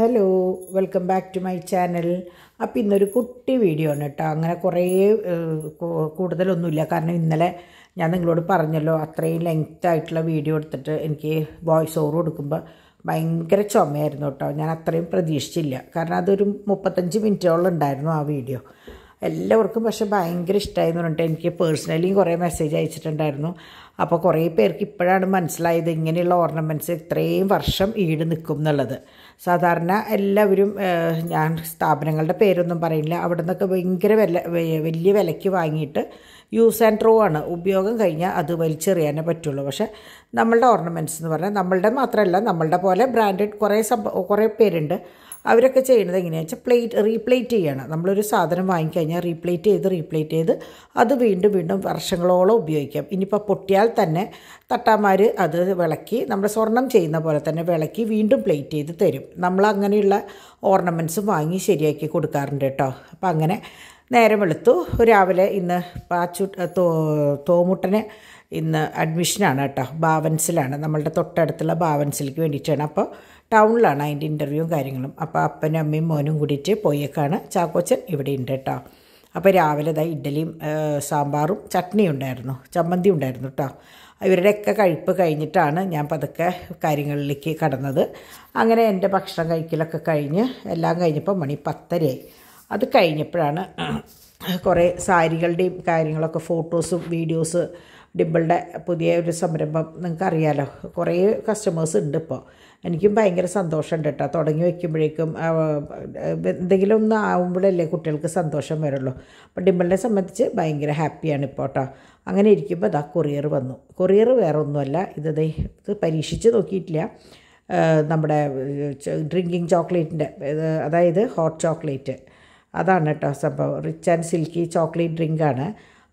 hello welcome back to my channel അപ്പോൾ ഇന്നൊരു കുട്ടി വീഡിയോ ആണ് കേട്ടോ അങ്ങനെ കുറേ കൂടുതലൊന്നുമില്ല കാരണം ഇന്നലെ ഞാൻ നിങ്ങളോട് പറഞ്ഞല്ലോ അത്രയും ലെങ്ത് ആയിട്ടുള്ള വീഡിയോ എടുത്തിട്ട് എനിക്ക് വോയിസ് ഓവർ കൊടുക്കുമ്പോൾ ഭയങ്കര ചുമയായിരുന്നു കേട്ടോ ഞാൻ അത്രയും പ്രതീക്ഷിച്ചില്ല കാരണം അതൊരു മുപ്പത്തഞ്ച് മിനിറ്റോളം ഉണ്ടായിരുന്നു ആ വീഡിയോ എല്ലാവർക്കും പക്ഷെ ഭയങ്കര ഇഷ്ടമായെന്ന് പറഞ്ഞിട്ട് എനിക്ക് പേഴ്സണലിയും കുറേ മെസ്സേജ് അയച്ചിട്ടുണ്ടായിരുന്നു അപ്പോൾ കുറേ പേർക്ക് ഇപ്പോഴാണ് മനസ്സിലായത് ഇങ്ങനെയുള്ള ഓർണമെൻറ്റ്സ് ഇത്രയും വർഷം ഈട് നിൽക്കും എന്നുള്ളത് സാധാരണ എല്ലാവരും ഞാൻ സ്ഥാപനങ്ങളുടെ പേരൊന്നും പറയില്ല അവിടെ നിന്നൊക്കെ ഭയങ്കര വില വലിയ വിലയ്ക്ക് വാങ്ങിയിട്ട് യൂസ് ആൻഡ് ത്രോ ആണ് ഉപയോഗം കഴിഞ്ഞാൽ അത് വലിച്ചെറിയാനേ പറ്റുള്ളൂ പക്ഷേ നമ്മളുടെ ഓർണമെൻറ്റ്സ് എന്ന് പറഞ്ഞാൽ നമ്മളുടെ മാത്രമല്ല നമ്മളുടെ പോലെ ബ്രാൻഡഡ് കുറേ സംഭവം കുറേ പേരുണ്ട് അവരൊക്കെ ചെയ്യുന്നത് എങ്ങനെയാണെന്ന് വെച്ചാൽ പ്ലേറ്റ് റീപ്ലേറ്റ് ചെയ്യണം നമ്മളൊരു സാധനം വാങ്ങിക്കഴിഞ്ഞാൽ റീപ്ലേറ്റ് ചെയ്ത് റീപ്ലേറ്റ് ചെയ്ത് അത് വീണ്ടും വീണ്ടും വർഷങ്ങളോളം ഉപയോഗിക്കാം ഇനിയിപ്പോൾ പൊട്ടിയാൽ തന്നെ തട്ടാമാർ അത് വിളക്കി നമ്മുടെ സ്വർണം ചെയ്യുന്ന പോലെ തന്നെ വിളക്കി വീണ്ടും പ്ലേറ്റ് ചെയ്ത് തരും നമ്മൾ അങ്ങനെയുള്ള ഓർണമെൻറ്റ്സും വാങ്ങി ശരിയാക്കി കൊടുക്കാറുണ്ട് കേട്ടോ അപ്പം അങ്ങനെ നേരം വെളുത്തു രാവിലെ ഇന്ന് പാച്ചു തോ തോമുട്ടന് ഇന്ന് അഡ്മിഷനാണ് കേട്ടോ ബാവൻസിലാണ് നമ്മളുടെ തൊട്ടടുത്തുള്ള ബാവൻസിലേക്ക് വേണ്ടിയിട്ടാണ് അപ്പോൾ ടൗണിലാണ് അതിൻ്റെ ഇൻ്റർവ്യൂവും കാര്യങ്ങളും അപ്പോൾ അപ്പനും അമ്മയും മോനും കൂടിയിട്ട് പോയേക്കാണ് ചാക്കോച്ചൻ ഇവിടെ ഉണ്ട് കേട്ടോ അപ്പോൾ രാവിലെ ദാ ഇഡ്ഡലിയും സാമ്പാറും ചട്നിയും ഉണ്ടായിരുന്നു ചമ്മന്തി ഉണ്ടായിരുന്നു കേട്ടോ ഇവരുടെയൊക്കെ കഴിപ്പ് കഴിഞ്ഞിട്ടാണ് ഞാൻ പതുക്കെ കാര്യങ്ങളിലേക്ക് കടന്നത് അങ്ങനെ എൻ്റെ ഭക്ഷണം കഴിക്കലൊക്കെ കഴിഞ്ഞ് എല്ലാം കഴിഞ്ഞപ്പോൾ മണി പത്തരയായി അത് കഴിഞ്ഞപ്പോഴാണ് കുറേ സാരികളുടെയും കാര്യങ്ങളൊക്കെ ഫോട്ടോസും വീഡിയോസ് ഡിബിളുടെ പുതിയ ഒരു സംരംഭം അറിയാലോ കുറേ കസ്റ്റമേഴ്സ് ഉണ്ട് ഇപ്പോൾ എനിക്കും ഭയങ്കര സന്തോഷമുണ്ട് കേട്ടോ തുടങ്ങി വയ്ക്കുമ്പോഴേക്കും എന്തെങ്കിലും ഒന്ന് ആവുമ്പോഴല്ലേ കുട്ടികൾക്ക് സന്തോഷം വരുള്ളൂ അപ്പോൾ ഡിമ്പിളിനെ സംബന്ധിച്ച് ഭയങ്കര ഹാപ്പിയാണ് ഇപ്പോൾ കേട്ടോ അങ്ങനെ ഇരിക്കുമ്പോൾ അതാ കൊറിയർ വന്നു കൊറിയർ വേറെ ഒന്നുമല്ല ഇത് ഇത് പരീക്ഷിച്ച് നോക്കിയിട്ടില്ല നമ്മുടെ ഡ്രിങ്കിങ് ചോക്ലേറ്റിൻ്റെ അതായത് ഹോട്ട് ചോക്ലേറ്റ് അതാണ് കേട്ടോ സംഭവം റിച്ച് ആൻഡ് സിൽക്കി ചോക്ലേറ്റ് ഡ്രിങ്കാണ്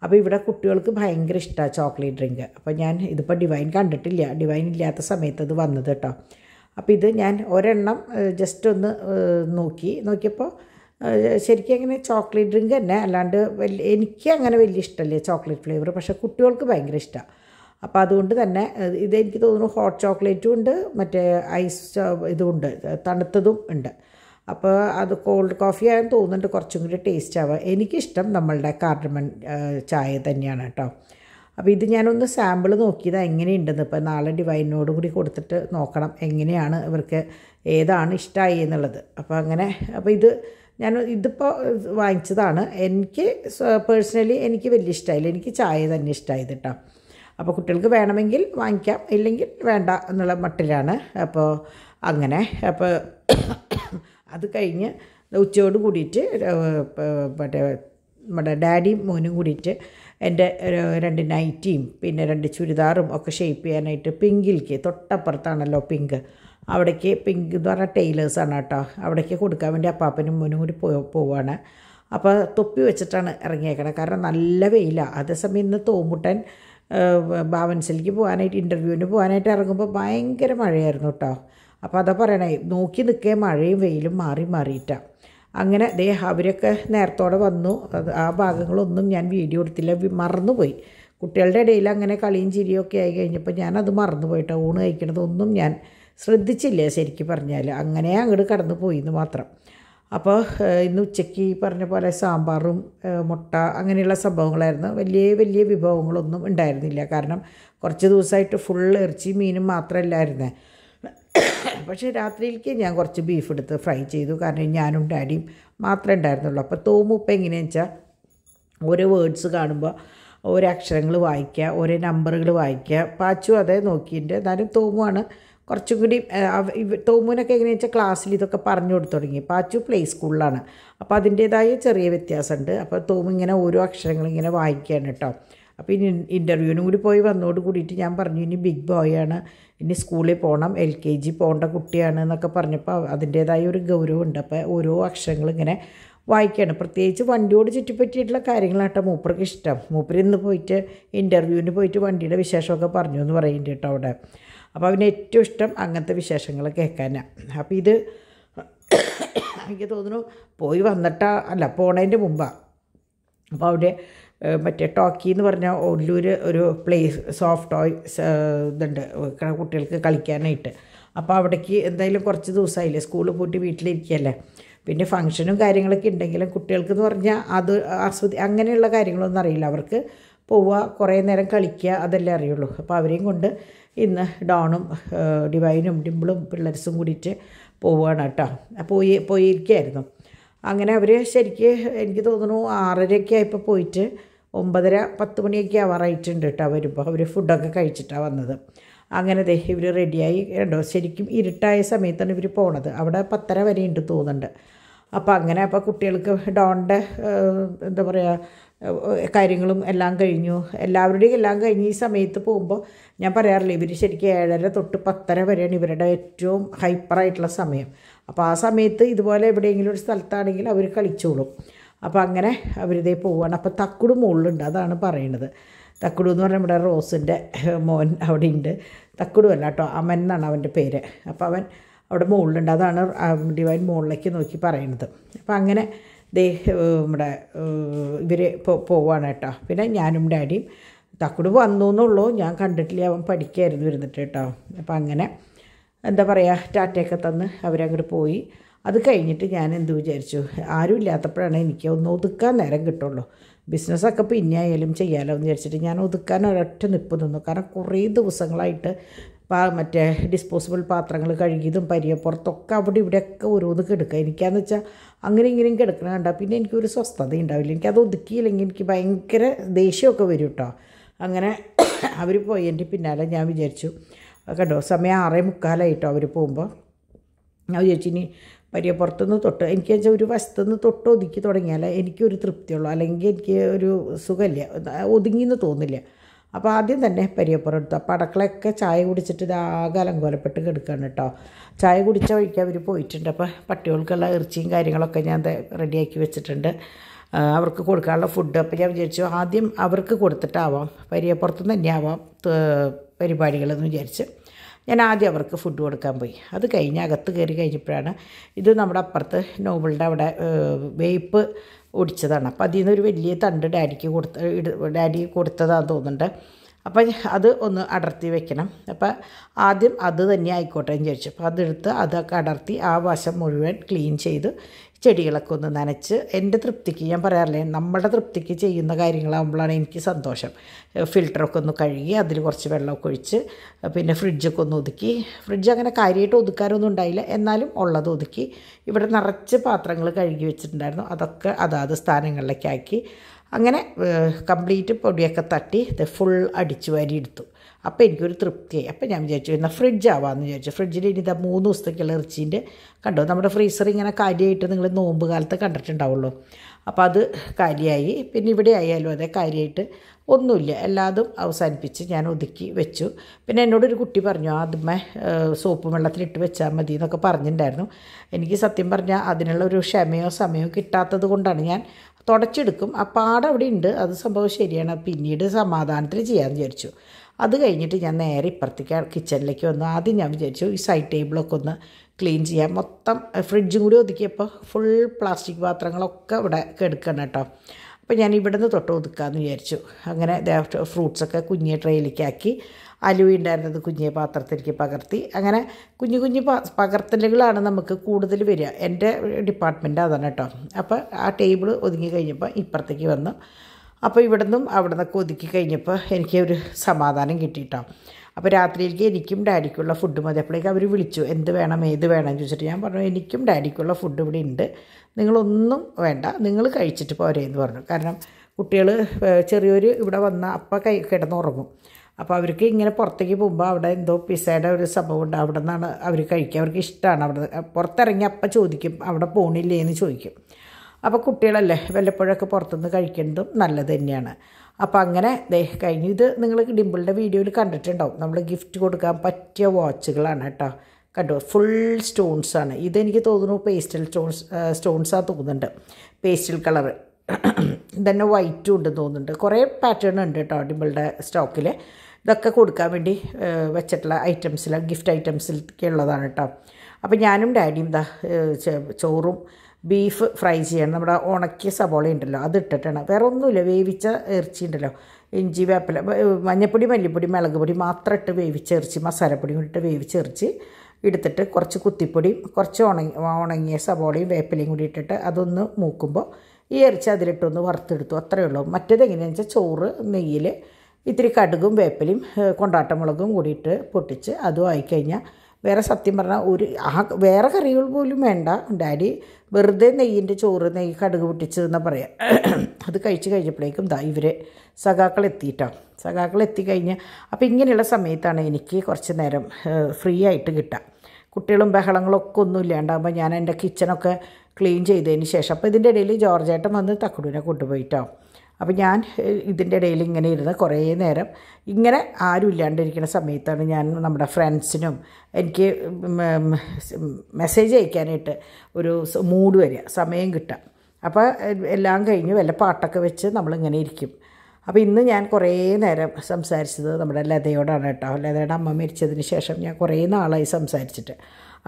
അപ്പോൾ ഇവിടെ കുട്ടികൾക്ക് ഭയങ്കര ഇഷ്ടമാണ് ചോക്ലേറ്റ് ഡ്രിങ്ക് അപ്പോൾ ഞാൻ ഇതിപ്പോൾ ഡിവൈൻ കണ്ടിട്ടില്ല ഡിവൈൻ ഇല്ലാത്ത സമയത്ത് അത് വന്നത് കേട്ടോ അപ്പോൾ ഇത് ഞാൻ ഒരെണ്ണം ജസ്റ്റ് ഒന്ന് നോക്കി നോക്കിയപ്പോൾ ശരിക്കും അങ്ങനെ ചോക്ലേറ്റ് ഡ്രിങ്ക് തന്നെ അല്ലാണ്ട് വലിയ എനിക്ക് അങ്ങനെ വലിയ ഇഷ്ടമല്ല ചോക്ലേറ്റ് ഫ്ലേവർ പക്ഷേ കുട്ടികൾക്ക് ഭയങ്കര ഇഷ്ടമാണ് അപ്പോൾ അതുകൊണ്ട് തന്നെ ഇത് എനിക്ക് തോന്നുന്നു ഹോട്ട് ചോക്ലേറ്റും ഉണ്ട് മറ്റേ ഐസ് ഇതും ഉണ്ട് തണുത്തതും ഉണ്ട് അപ്പോൾ അത് കോൾഡ് കോഫി ആയെന്ന് തോന്നുന്നുണ്ട് കുറച്ചും കൂടി ടേസ്റ്റ് ആവുക എനിക്കിഷ്ടം നമ്മളുടെ കാർഡമൺ ചായ തന്നെയാണ് കേട്ടോ അപ്പോൾ ഇത് ഞാനൊന്ന് സാമ്പിൾ നോക്കിയത് എങ്ങനെയുണ്ടെന്ന് ഇപ്പോൾ നാളെ ഡിവൈനോടും കൂടി കൊടുത്തിട്ട് നോക്കണം എങ്ങനെയാണ് ഇവർക്ക് ഏതാണ് ഇഷ്ടമായി എന്നുള്ളത് അപ്പോൾ അങ്ങനെ അപ്പോൾ ഇത് ഞാൻ ഇതിപ്പോൾ വാങ്ങിച്ചതാണ് എനിക്ക് പേഴ്സണലി എനിക്ക് വലിയ ഇഷ്ടമായില്ല എനിക്ക് ചായ തന്നെ ഇഷ്ടമായത് കേട്ടോ അപ്പോൾ കുട്ടികൾക്ക് വേണമെങ്കിൽ വാങ്ങിക്കാം ഇല്ലെങ്കിൽ വേണ്ട എന്നുള്ള മട്ടിലാണ് അപ്പോൾ അങ്ങനെ അപ്പോൾ അത് കഴിഞ്ഞ് ഉച്ചയോട് കൂടിയിട്ട് മറ്റേ നമ്മുടെ ഡാഡിയും മോനും കൂടിയിട്ട് എൻ്റെ രണ്ട് നൈറ്റിയും പിന്നെ രണ്ട് ചുരിദാറും ഒക്കെ ഷേപ്പ് ചെയ്യാനായിട്ട് പിങ്കിലേക്ക് തൊട്ടപ്പുറത്താണല്ലോ പിങ്ക് അവിടേക്ക് പിങ്ക് എന്ന് പറഞ്ഞാൽ ടൈലേഴ്സാണ് കേട്ടോ അവിടേക്ക് കൊടുക്കാൻ വേണ്ടി അപ്പാപ്പനും മോനും കൂടി പോ പോവാണ് അപ്പോൾ തൊപ്പി വെച്ചിട്ടാണ് ഇറങ്ങിയേക്കണത് കാരണം നല്ല വെയിലാണ് അതേസമയം ഇന്ന് തോമുട്ടൻ ബാവൻസിലേക്ക് പോകാനായിട്ട് ഇൻ്റർവ്യൂവിന് പോകാനായിട്ട് ഇറങ്ങുമ്പോൾ ഭയങ്കര മഴയായിരുന്നു കേട്ടോ അപ്പോൾ അതാ പറയണേ നോക്കി നിൽക്കേ മഴയും വെയിലും മാറി മാറിയിട്ടാണ് അങ്ങനെ ദേ അവരൊക്കെ നേരത്തോടെ വന്നു ആ ഭാഗങ്ങളൊന്നും ഞാൻ വീഡിയോ എടുത്തില്ല മറന്നുപോയി കുട്ടികളുടെ ഇടയിൽ അങ്ങനെ കളിയും ചിരിയൊക്കെ ആയി കഴിഞ്ഞപ്പോൾ ഞാനത് മറന്നുപോയിട്ടോ ഊണ് കഴിക്കണതൊന്നും ഞാൻ ശ്രദ്ധിച്ചില്ല ശരിക്കും പറഞ്ഞാൽ അങ്ങനെ അങ്ങോട്ട് കടന്നു പോയി എന്ന് മാത്രം അപ്പോൾ ഇന്ന് ഉച്ചയ്ക്ക് പറഞ്ഞ പോലെ സാമ്പാറും മുട്ട അങ്ങനെയുള്ള സംഭവങ്ങളായിരുന്നു വലിയ വലിയ വിഭവങ്ങളൊന്നും ഉണ്ടായിരുന്നില്ല കാരണം കുറച്ച് ദിവസമായിട്ട് ഫുൾ ഇറച്ചി മീനും മാത്രമല്ലായിരുന്നേ പക്ഷേ രാത്രിയിലേക്ക് ഞാൻ കുറച്ച് ബീഫ് എടുത്ത് ഫ്രൈ ചെയ്തു കാരണം ഞാനും ഡാഡിയും മാത്രമേ ഉണ്ടായിരുന്നുള്ളൂ അപ്പോൾ തോമുപ്പ എങ്ങനെയാണെന്ന് വെച്ചാൽ ഓരോ വേർഡ്സ് കാണുമ്പോൾ ഓരോ അക്ഷരങ്ങൾ വായിക്കുക ഓരോ നമ്പറുകൾ വായിക്കുക പാച്ചു അതേ നോക്കിയിട്ട് എന്നാലും തോമുവാണ് കുറച്ചും കൂടി തോമുവിനൊക്കെ എങ്ങനെയാണെന്ന് വെച്ചാൽ ക്ലാസ്സിൽ ഇതൊക്കെ പറഞ്ഞു കൊടുത്തു തുടങ്ങി പാച്ചു പ്ലേ സ്കൂളിലാണ് അപ്പോൾ അതിൻ്റേതായ ചെറിയ വ്യത്യാസമുണ്ട് അപ്പോൾ തോമു ഇങ്ങനെ ഓരോ അക്ഷരങ്ങൾ ഇങ്ങനെ വായിക്കുകയാണ് കേട്ടോ അപ്പോൾ ഇനി ഇൻ്റർവ്യൂവിനും കൂടി പോയി വന്നോട് കൂടിയിട്ട് ഞാൻ പറഞ്ഞു ഇനി ബിഗ് ബോയ് ആണ് ഇനി സ്കൂളിൽ പോകണം എൽ കെ ജി പോകേണ്ട കുട്ടിയാണ് എന്നൊക്കെ പറഞ്ഞപ്പോൾ അതിൻ്റേതായ ഒരു ഗൗരവമുണ്ട് അപ്പോൾ ഓരോ അക്ഷരങ്ങൾ ഇങ്ങനെ വായിക്കുകയാണ് പ്രത്യേകിച്ച് വണ്ടിയോട് ചുറ്റിപ്പറ്റിയിട്ടുള്ള കേട്ടോ മൂപ്പർക്ക് ഇഷ്ടം മൂപ്പർ ഇന്ന് പോയിട്ട് ഇൻ്റർവ്യൂവിന് പോയിട്ട് വണ്ടിയുടെ വിശേഷമൊക്കെ പറഞ്ഞു എന്ന് പറയുന്നുണ്ട് കേട്ടോ അവിടെ അപ്പോൾ അവന് ഏറ്റവും ഇഷ്ടം അങ്ങനത്തെ വിശേഷങ്ങൾ കേൾക്കാനാണ് അപ്പോൾ ഇത് എനിക്ക് തോന്നുന്നു പോയി വന്നിട്ടാ അല്ല പോണതിൻ്റെ മുമ്പാണ് അപ്പോൾ അവിടെ മറ്റേ ടോക്കി എന്ന് പറഞ്ഞ ഒല്ലൂർ ഒരു പ്ലേസ് സോഫ്റ്റ് ടോയ് ഇതുണ്ട് കുട്ടികൾക്ക് കളിക്കാനായിട്ട് അപ്പോൾ അവിടേക്ക് എന്തായാലും കുറച്ച് ദിവസമായില്ലേ സ്കൂളിൽ പോയിട്ട് വീട്ടിലിരിക്കുകയല്ലേ പിന്നെ ഫങ്ഷനും കാര്യങ്ങളൊക്കെ ഉണ്ടെങ്കിലും കുട്ടികൾക്കെന്ന് പറഞ്ഞാൽ അത് ആസ്വദി അങ്ങനെയുള്ള കാര്യങ്ങളൊന്നും അറിയില്ല അവർക്ക് പോവുക കുറേ നേരം കളിക്കുക അതല്ലേ അറിയുള്ളൂ അപ്പോൾ അവരെയും കൊണ്ട് ഇന്ന് ഡോണും ഡിവൈനും ഡിമ്പിളും പിള്ളേർസും കൂടിയിട്ട് പോവുകയാണ് കേട്ടോ പോയി പോയിരിക്കുകയായിരുന്നു അങ്ങനെ അവർ ശരിക്ക് എനിക്ക് തോന്നുന്നു ആറരയൊക്കെ ആയപ്പോൾ പോയിട്ട് ഒമ്പതര പത്ത് മണിയൊക്കെ ആവാറായിട്ടുണ്ട് കേട്ടോ വരുമ്പോൾ അവർ ഫുഡൊക്കെ കഴിച്ചിട്ടാണ് വന്നത് അങ്ങനെ ദേ ഇവർ റെഡിയായി കേട്ടോ ശരിക്കും ഇരുട്ടായ സമയത്താണ് ഇവർ പോണത് അവിടെ പത്തര വരെ ഉണ്ട് തോന്നുന്നുണ്ട് അപ്പോൾ അങ്ങനെ അപ്പോൾ കുട്ടികൾക്ക് ഡോണിൻ്റെ എന്താ പറയുക കാര്യങ്ങളും എല്ലാം കഴിഞ്ഞു എല്ലാവരുടെയും എല്ലാം കഴിഞ്ഞ് ഈ സമയത്ത് പോകുമ്പോൾ ഞാൻ പറയാറില്ല ഇവർ ശരിക്കും ഏഴര തൊട്ട് പത്തര വരെയാണ് ഇവരുടെ ഏറ്റവും ഹൈപ്പറായിട്ടുള്ള സമയം അപ്പോൾ ആ സമയത്ത് ഇതുപോലെ എവിടെയെങ്കിലും ഒരു സ്ഥലത്താണെങ്കിൽ അവർ കളിച്ചോളും അപ്പോൾ അങ്ങനെ അവരിതേ പോവുകയാണ് അപ്പോൾ തക്കുട് മുകളിലുണ്ട് അതാണ് പറയണത് തക്കുടു എന്ന് പറഞ്ഞാൽ നമ്മുടെ റോസിൻ്റെ മോൻ അവിടെ ഉണ്ട് തക്കുടു അല്ല കേട്ടോ അമൻ എന്നാണ് അവൻ്റെ പേര് അപ്പോൾ അവൻ അവിടെ മുകളിലുണ്ട് അതാണ് ഡിവൈൻ മുകളിലേക്ക് നോക്കി പറയുന്നത് അപ്പോൾ അങ്ങനെ ദേ നമ്മുടെ ഇവർ പോവാണ് കേട്ടോ പിന്നെ ഞാനും ഡാഡിയും തക്കുടു വന്നു എന്നുള്ളൂ ഞാൻ കണ്ടിട്ടില്ല അവൻ പഠിക്കായിരുന്നു ഇരുന്നിട്ട് കേട്ടോ അപ്പോൾ അങ്ങനെ എന്താ പറയുക ടാറ്റയൊക്കെ തന്ന് അവരങ്ങോട്ട് പോയി അത് കഴിഞ്ഞിട്ട് ഞാൻ എന്ത് വിചാരിച്ചു ആരും ഇല്ലാത്തപ്പോഴാണ് എനിക്ക് ഒന്ന് ഒതുക്കാൻ നേരം കിട്ടുള്ളൂ ബിസിനസ്സൊക്കെ പിന്നെ ആയാലും ചെയ്യാമല്ലോ എന്ന് വിചാരിച്ചിട്ട് ഞാൻ ഒതുക്കാൻ ഒരൊറ്റ നിപ്പ് നിന്നു കാരണം കുറേ ദിവസങ്ങളായിട്ട് മറ്റേ ഡിസ്പോസിബിൾ പാത്രങ്ങൾ കഴുകിയതും പരിയപ്പുറത്തൊക്കെ അവിടെ ഇവിടെയൊക്കെ ഓരോന്ന് കിടക്കുക എനിക്കാന്ന് വെച്ചാൽ അങ്ങനെ ഇങ്ങനെ കിടക്കണ കണ്ട പിന്നെ എനിക്കൊരു സ്വസ്ഥത ഉണ്ടാവില്ല എനിക്കത് ഒതുക്കിയില്ലെങ്കിൽ എനിക്ക് ഭയങ്കര ദേഷ്യമൊക്കെ വരും കേട്ടോ അങ്ങനെ അവർ പോയതിൻ്റെ പിന്നാലെ ഞാൻ വിചാരിച്ചു കണ്ടോ സമയം ആറേ മുക്കാലായിട്ടോ അവർ പോകുമ്പോൾ ഞാൻ ചോദിച്ചു ഇനി പരിയ പുറത്തുനിന്ന് തൊട്ട് എനിക്ക് വെച്ചാൽ ഒരു നിന്ന് തൊട്ട് ഒതുക്കി തുടങ്ങിയാൽ എനിക്കൊരു തൃപ്തിയുള്ളൂ അല്ലെങ്കിൽ എനിക്ക് ഒരു സുഖമില്ല ഒതുങ്ങിയെന്ന് തോന്നില്ല അപ്പോൾ ആദ്യം തന്നെ പരിയപ്പുറം എടുത്തു അപ്പോൾ അടക്കളയൊക്കെ ചായ കുടിച്ചിട്ട് ഇതാകെ അലങ്കോലപ്പെട്ട് കിടക്കുകയാണ് കേട്ടോ ചായ കുടിച്ച വഴിക്ക് അവർ പോയിട്ടുണ്ട് അപ്പോൾ പട്ടികൾക്കുള്ള ഇറച്ചിയും കാര്യങ്ങളൊക്കെ ഞാൻ റെഡിയാക്കി വെച്ചിട്ടുണ്ട് അവർക്ക് കൊടുക്കാനുള്ള ഫുഡ് അപ്പോൾ ഞാൻ വിചാരിച്ചു ആദ്യം അവർക്ക് കൊടുത്തിട്ടാവാം പരിയപ്പുറത്തുനിന്ന് തന്നെയാവാം പരിപാടികളെന്ന് വിചാരിച്ചു ഞാൻ ആദ്യം അവർക്ക് ഫുഡ് കൊടുക്കാൻ പോയി അത് കഴിഞ്ഞ് അകത്ത് കയറി കഴിഞ്ഞപ്പോഴാണ് ഇത് നമ്മുടെ അപ്പുറത്ത് നോബിളുടെ അവിടെ വേപ്പ് ഒടിച്ചതാണ് അപ്പോൾ അതിൽ നിന്നൊരു വലിയ തണ്ട് ഡാഡിക്ക് കൊടുത്ത ഡാഡി കൊടുത്തതാണെന്ന് തോന്നുന്നുണ്ട് അപ്പം അത് ഒന്ന് അടർത്തി വെക്കണം അപ്പം ആദ്യം അത് തന്നെ ആയിക്കോട്ടെ എന്ന് ചോദിച്ചു അപ്പോൾ അതെടുത്ത് അതൊക്കെ അടർത്തി ആ വശം മുഴുവൻ ക്ലീൻ ചെയ്ത് ചെടികളൊക്കെ ഒന്ന് നനച്ച് എൻ്റെ തൃപ്തിക്ക് ഞാൻ പറയാറില്ലേ നമ്മുടെ തൃപ്തിക്ക് ചെയ്യുന്ന കാര്യങ്ങളാകുമ്പോഴാണ് എനിക്ക് സന്തോഷം ഫിൽറ്ററൊക്കെ ഒന്ന് കഴുകി അതിൽ കുറച്ച് വെള്ളമൊക്കെ ഒഴിച്ച് പിന്നെ ഫ്രിഡ്ജൊക്കെ ഒന്ന് ഒതുക്കി ഫ്രിഡ്ജ് അങ്ങനെ കാര്യമായിട്ട് ഒതുക്കാനൊന്നും ഉണ്ടായില്ല എന്നാലും ഉള്ളത് ഒതുക്കി ഇവിടെ നിറച്ച് പാത്രങ്ങൾ കഴുകി വെച്ചിട്ടുണ്ടായിരുന്നു അതൊക്കെ അതാത് സ്ഥാനങ്ങളിലേക്കാക്കി അങ്ങനെ കംപ്ലീറ്റ് പൊടിയൊക്കെ തട്ടി ഫുൾ അടിച്ചു വരി എടുത്തു അപ്പോൾ എനിക്കൊരു തൃപ്തിയായി അപ്പോൾ ഞാൻ വിചാരിച്ചു എന്നാൽ ഫ്രിഡ്ജ് ആവാമെന്ന് വിചാരിച്ചു ഫ്രിഡ്ജിൽ ഇനി ഇതാ മൂന്ന് ദിവസത്തേക്കുള്ള ഇറച്ചീൻ്റെ കണ്ടോ നമ്മുടെ ഫ്രീസർ ഇങ്ങനെ കാര്യമായിട്ട് നിങ്ങൾ നോമ്പ് കാലത്ത് കണ്ടിട്ടുണ്ടാവുള്ളൂ അപ്പോൾ അത് കാര്യമായി പിന്നെ ഇവിടെ ആയാലും അതേ കാര്യമായിട്ട് ഒന്നുമില്ല എല്ലാതും അവസാനിപ്പിച്ച് ഞാൻ ഒതുക്കി വെച്ചു പിന്നെ എന്നോടൊരു കുട്ടി പറഞ്ഞു ആദ്യമേ സോപ്പ് വെള്ളത്തിലിട്ട് വെച്ചാൽ മതി എന്നൊക്കെ പറഞ്ഞിട്ടുണ്ടായിരുന്നു എനിക്ക് സത്യം പറഞ്ഞാൽ അതിനുള്ള ഒരു ക്ഷമയോ സമയമോ കിട്ടാത്തത് കൊണ്ടാണ് ഞാൻ തുടച്ചെടുക്കും ആ പാടവിടെ ഉണ്ട് അത് സംഭവം ശരിയാണ് പിന്നീട് സമാധാനത്തിൽ ചെയ്യാമെന്ന് വിചാരിച്ചു അത് കഴിഞ്ഞിട്ട് ഞാൻ നേരെ ഇപ്പുറത്തേക്ക് കിച്ചണിലേക്ക് വന്നു ആദ്യം ഞാൻ വിചാരിച്ചു ഈ സൈഡ് ടേബിളൊക്കെ ഒന്ന് ക്ലീൻ ചെയ്യാം മൊത്തം ഫ്രിഡ്ജും കൂടി ഒതുക്കിയപ്പോൾ ഫുൾ പ്ലാസ്റ്റിക് പാത്രങ്ങളൊക്കെ ഇവിടെ കെടുക്കണം കേട്ടോ അപ്പോൾ ഞാൻ നിന്ന് തൊട്ട് ഒതുക്കാമെന്ന് വിചാരിച്ചു അങ്ങനെ ഫ്രൂട്ട്സൊക്കെ കുഞ്ഞ് ട്രെയിലേക്കാക്കി അലുവി ഉണ്ടായിരുന്നത് കുഞ്ഞ് പാത്രത്തിലേക്ക് പകർത്തി അങ്ങനെ കുഞ്ഞു കുഞ്ഞു പകർത്തലുകളാണ് നമുക്ക് കൂടുതൽ വരിക എൻ്റെ ഡിപ്പാർട്ട്മെൻറ്റ് അതാണ് കേട്ടോ അപ്പോൾ ആ ടേബിൾ ഒതുങ്ങി കഴിഞ്ഞപ്പോൾ ഇപ്പുറത്തേക്ക് വന്നു അപ്പോൾ ഇവിടുന്നും നിന്നൊക്കെ ഒതുക്കി കഴിഞ്ഞപ്പോൾ എനിക്ക് ഒരു സമാധാനം കിട്ടിയിട്ടോ അപ്പോൾ രാത്രിയിലേക്ക് എനിക്കും ഡാഡിക്കുള്ള ഫുഡ് മതി അപ്പോഴേക്കും അവർ വിളിച്ചു എന്ത് വേണം ഏത് വേണം ചോദിച്ചിട്ട് ഞാൻ പറഞ്ഞു എനിക്കും ഡാഡിക്കുള്ള ഫുഡ് ഇവിടെ ഉണ്ട് നിങ്ങളൊന്നും വേണ്ട നിങ്ങൾ കഴിച്ചിട്ട് പോരെ എന്ന് പറഞ്ഞു കാരണം കുട്ടികൾ ചെറിയൊരു ഇവിടെ വന്ന അപ്പം കൈ കിടന്നുറങ്ങും അപ്പോൾ അവർക്ക് ഇങ്ങനെ പുറത്തേക്ക് പോകുമ്പോൾ അവിടെ എന്തോ പിസയുടെ ഒരു സംഭവം ഉണ്ട് അവിടെ നിന്നാണ് അവർ കഴിക്കുക അവർക്ക് ഇഷ്ടമാണ് അവിടെ പുറത്തിറങ്ങി അപ്പം ചോദിക്കും അവിടെ പോണില്ലേ എന്ന് ചോദിക്കും അപ്പോൾ കുട്ടികളല്ലേ വല്ലപ്പോഴൊക്കെ പുറത്തുനിന്ന് കഴിക്കേണ്ടതും നല്ലത് തന്നെയാണ് അപ്പോൾ അങ്ങനെ ദേ കഴിഞ്ഞു ഇത് നിങ്ങൾ ഡിമ്പിളിൻ്റെ വീഡിയോയിൽ കണ്ടിട്ടുണ്ടാവും നമ്മൾ ഗിഫ്റ്റ് കൊടുക്കാൻ പറ്റിയ വാച്ചുകളാണ് കേട്ടോ കണ്ടു ഫുൾ സ്റ്റോൺസാണ് ഇതെനിക്ക് തോന്നുന്നു പേസ്റ്റൽ സ്റ്റോൺസ് സ്റ്റോൺസാണ് തോന്നുന്നുണ്ട് പേസ്റ്റൽ കളർ തന്നെ വൈറ്റും ഉണ്ടെന്ന് തോന്നുന്നുണ്ട് കുറേ പാറ്റേൺ ഉണ്ട് കേട്ടോ ഡിമ്പിളുടെ സ്റ്റോക്കിൽ ഇതൊക്കെ കൊടുക്കാൻ വേണ്ടി വെച്ചിട്ടുള്ള ഐറ്റംസിൽ ഗിഫ്റ്റ് ഐറ്റംസിലൊക്കെ ഉള്ളതാണ് കേട്ടോ അപ്പോൾ ഞാനും ഡാഡിയും ദാ ചോറും ബീഫ് ഫ്രൈ ചെയ്യണം നമ്മുടെ ഉണക്കിയ സവോള ഉണ്ടല്ലോ അത് ഇട്ടിട്ടാണ് വേറെ ഒന്നുമില്ല വേവിച്ച ഇറച്ചി ഉണ്ടല്ലോ ഇഞ്ചി വേപ്പില മഞ്ഞപ്പൊടി മല്ലിപ്പൊടി മുളക് പൊടി മാത്രം ഇട്ട് വേവിച്ചെറിച്ച് മസാലപ്പൊടി കൂടിയിട്ട് വേവിച്ചെറിച്ച് എടുത്തിട്ട് കുറച്ച് കുത്തിപ്പൊടിയും കുറച്ച് ഉണങ്ങി ഉണങ്ങിയ സവോളയും വേപ്പിലയും കൂടി ഇട്ടിട്ട് അതൊന്ന് മൂക്കുമ്പോൾ ഈ ഇറച്ചി അതിലിട്ടൊന്ന് വറുത്തെടുത്തു അത്രയേ ഉള്ളൂ മറ്റേത് എങ്ങനെയാണെന്ന് വെച്ചാൽ ചോറ് നെയ്യിൽ ഇത്തിരി കടുകും വേപ്പിലയും കൊണ്ടാട്ടമുളകും കൂടിയിട്ട് പൊട്ടിച്ച് അതും ആയിക്കഴിഞ്ഞാൽ വേറെ സത്യം പറഞ്ഞാൽ ഒരു ആ വേറെ കറികൾ പോലും വേണ്ട ഡാഡി വെറുതെ നെയ്യിൻ്റെ ചോറ് നെയ്യ് കടുക് പൊട്ടിച്ചതെന്നാണ് പറയാം അത് കഴിച്ച് കഴിഞ്ഞപ്പോഴേക്കും ദാ ഇവരെ സഖാക്കൾ എത്തിയിട്ടോ സഖാക്കൾ എത്തിക്കഴിഞ്ഞ് അപ്പോൾ ഇങ്ങനെയുള്ള സമയത്താണ് എനിക്ക് കുറച്ച് നേരം ഫ്രീ ആയിട്ട് കിട്ടുക കുട്ടികളും ബഹളങ്ങളും ഒക്കെ ഒന്നും ഇല്ലാണ്ടാകുമ്പോൾ ഞാൻ എൻ്റെ കിച്ചണൊക്കെ ക്ലീൻ ചെയ്തതിന് ശേഷം അപ്പോൾ ഇതിൻ്റെ ഇടയിൽ ജോർജേട്ടൻ വന്ന് തക്കുടൂനെ കൊണ്ടുപോയിട്ടോ അപ്പോൾ ഞാൻ ഇതിൻ്റെ ഇടയിൽ ഇങ്ങനെ ഇരുന്ന് കുറേ നേരം ഇങ്ങനെ ആരും ഇല്ലാണ്ടിരിക്കുന്ന സമയത്താണ് ഞാൻ നമ്മുടെ ഫ്രണ്ട്സിനും എനിക്ക് മെസ്സേജ് അയക്കാനായിട്ട് ഒരു മൂഡ് വരിക സമയം കിട്ടുക അപ്പോൾ എല്ലാം കഴിഞ്ഞ് വല്ല പാട്ടൊക്കെ വെച്ച് നമ്മളിങ്ങനെ ഇരിക്കും അപ്പോൾ ഇന്ന് ഞാൻ കുറേ നേരം സംസാരിച്ചത് നമ്മുടെ ലതയോടാണ് കേട്ടോ ലതയുടെ അമ്മ മരിച്ചതിന് ശേഷം ഞാൻ കുറേ നാളായി സംസാരിച്ചിട്ട്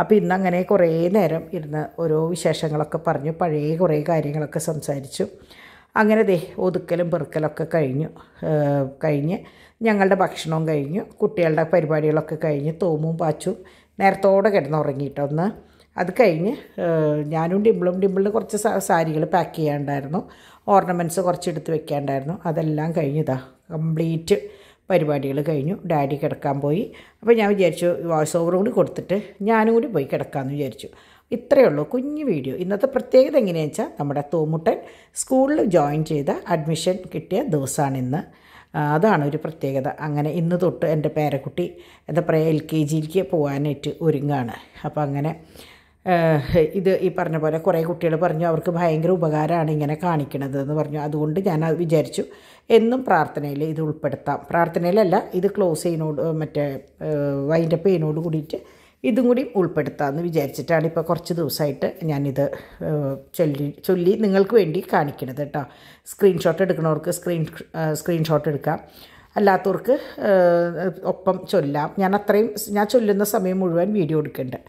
അപ്പോൾ ഇന്ന് അങ്ങനെ കുറേ നേരം ഇരുന്ന് ഓരോ വിശേഷങ്ങളൊക്കെ പറഞ്ഞു പഴയ കുറേ കാര്യങ്ങളൊക്കെ സംസാരിച്ചു അങ്ങനെ ദേ ഒതുക്കലും പെറുക്കലൊക്കെ കഴിഞ്ഞു കഴിഞ്ഞ് ഞങ്ങളുടെ ഭക്ഷണവും കഴിഞ്ഞു കുട്ടികളുടെ പരിപാടികളൊക്കെ കഴിഞ്ഞ് തോമും പാച്ചും നേരത്തോടെ കിടന്നുറങ്ങിയിട്ടൊന്ന് അത് കഴിഞ്ഞ് ഞാനും ഡിമ്പിളും ഡിമ്പിളിന് കുറച്ച് സാരികൾ പാക്ക് ചെയ്യാണ്ടായിരുന്നു ഓർണമെൻറ്റ്സ് കുറച്ച് എടുത്ത് വെക്കാണ്ടായിരുന്നു അതെല്ലാം കഴിഞ്ഞതാ കംപ്ലീറ്റ് പരിപാടികൾ കഴിഞ്ഞു ഡാഡി കിടക്കാൻ പോയി അപ്പോൾ ഞാൻ വിചാരിച്ചു വോയിസ് ഓവർ കൂടി കൊടുത്തിട്ട് ഞാനും കൂടി പോയി കിടക്കാമെന്ന് വിചാരിച്ചു ഇത്രയേ ഉള്ളൂ കുഞ്ഞു വീഡിയോ ഇന്നത്തെ പ്രത്യേകത എങ്ങനെയാണെന്ന് വെച്ചാൽ നമ്മുടെ തോമുട്ടൻ സ്കൂളിൽ ജോയിൻ ചെയ്ത അഡ്മിഷൻ കിട്ടിയ ദിവസമാണ് ഇന്ന് അതാണ് ഒരു പ്രത്യേകത അങ്ങനെ ഇന്ന് തൊട്ട് എൻ്റെ പേരക്കുട്ടി എന്താ പറയുക എൽ കെ ജിയിലേക്ക് പോകാനായിട്ട് ഒരുങ്ങാണ് അപ്പോൾ അങ്ങനെ ഇത് ഈ പറഞ്ഞ പോലെ കുറേ കുട്ടികൾ പറഞ്ഞു അവർക്ക് ഭയങ്കര ഉപകാരമാണ് ഇങ്ങനെ കാണിക്കണത് എന്ന് പറഞ്ഞു അതുകൊണ്ട് ഞാൻ അത് വിചാരിച്ചു എന്നും പ്രാർത്ഥനയിൽ ഇത് ഉൾപ്പെടുത്താം പ്രാർത്ഥനയിലല്ല ഇത് ക്ലോസ് ചെയ്യുന്നോട് മറ്റേ വൈൻ്റെ പെയിനോട് കൂടിയിട്ട് ഇതും കൂടി ഉൾപ്പെടുത്താമെന്ന് വിചാരിച്ചിട്ടാണ് ഇപ്പോൾ കുറച്ച് ദിവസമായിട്ട് ഞാനിത് ചൊല്ലി ചൊല്ലി നിങ്ങൾക്ക് വേണ്ടി കാണിക്കണത് കേട്ടോ സ്ക്രീൻഷോട്ട് എടുക്കണവർക്ക് സ്ക്രീൻ സ്ക്രീൻഷോട്ട് എടുക്കാം അല്ലാത്തവർക്ക് ഒപ്പം ചൊല്ലാം ഞാൻ അത്രയും ഞാൻ ചൊല്ലുന്ന സമയം മുഴുവൻ വീഡിയോ എടുക്കുന്നുണ്ട്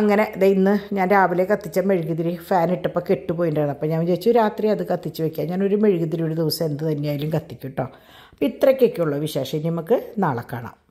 അങ്ങനെ ഇതേ ഇന്ന് ഞാൻ രാവിലെ കത്തിച്ച മെഴുകുതിരി ഫാൻ ഇട്ടപ്പോൾ കെട്ടുപോയിട്ടാണ് അപ്പോൾ ഞാൻ വിചാരിച്ചു രാത്രി അത് കത്തിച്ച് വയ്ക്കാം ഞാനൊരു മെഴുകുതിരി ഒരു ദിവസം എന്ത് തന്നെയായാലും കത്തിക്കും കേട്ടോ അപ്പോൾ ഇത്രയ്ക്കൊക്കെയുള്ള വിശേഷം ഇനി നമുക്ക് നാളെ കാണാം